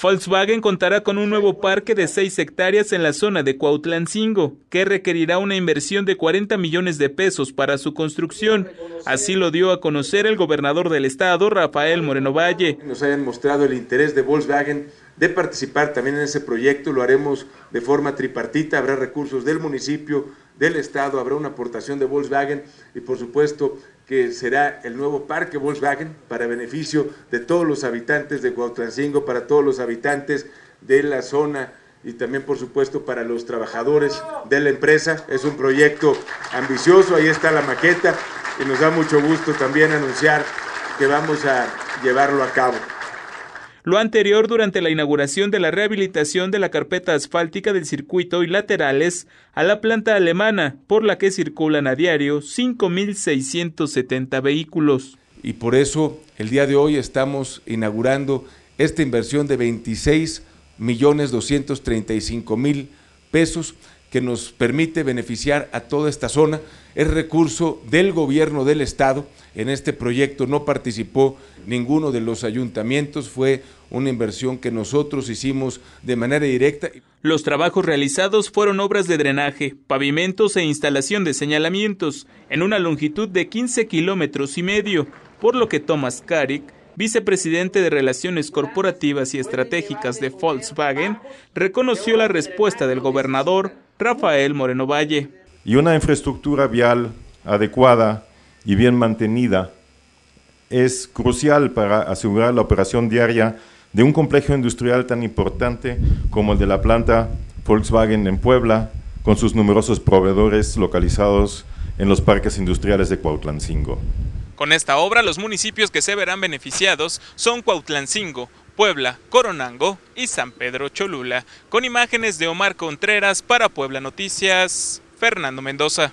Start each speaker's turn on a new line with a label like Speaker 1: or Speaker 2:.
Speaker 1: Volkswagen contará con un nuevo parque de seis hectáreas en la zona de Cuautlancingo, que requerirá una inversión de 40 millones de pesos para su construcción. Así lo dio
Speaker 2: a conocer el gobernador del estado, Rafael Moreno Valle. Nos hayan mostrado el interés de Volkswagen de participar también en ese proyecto, lo haremos de forma tripartita, habrá recursos del municipio, del estado, habrá una aportación de Volkswagen y por supuesto que será el nuevo parque Volkswagen para beneficio de todos los habitantes de Cuautlancingo, para todos los habitantes de la zona y también por supuesto para los trabajadores de la empresa. Es un proyecto ambicioso, ahí está la maqueta y nos da mucho gusto también anunciar que vamos a llevarlo a cabo.
Speaker 1: Lo anterior durante la inauguración de la rehabilitación de la carpeta asfáltica del circuito y laterales a la planta alemana, por la que circulan a diario 5.670
Speaker 2: vehículos. Y por eso el día de hoy estamos inaugurando esta inversión de 26.235.000 mil pesos que nos permite beneficiar a toda esta zona. Es recurso del gobierno del Estado. En este proyecto no participó ninguno de los ayuntamientos. Fue una inversión que nosotros hicimos de manera directa. Los trabajos realizados fueron obras de
Speaker 1: drenaje, pavimentos e instalación de señalamientos en una longitud de 15 kilómetros y medio, por lo que Thomas Carrick, vicepresidente de Relaciones Corporativas y Estratégicas de Volkswagen, reconoció la respuesta del gobernador Rafael Moreno Valle.
Speaker 3: Y una infraestructura vial adecuada y bien mantenida es crucial para asegurar la operación diaria de un complejo industrial tan importante como el de la planta Volkswagen en Puebla, con sus numerosos proveedores localizados en los parques industriales de Cuautlancingo.
Speaker 1: Con esta obra, los municipios que se verán beneficiados son Cuautlancingo, Puebla, Coronango y San Pedro Cholula, con imágenes de Omar Contreras para Puebla
Speaker 2: Noticias, Fernando Mendoza.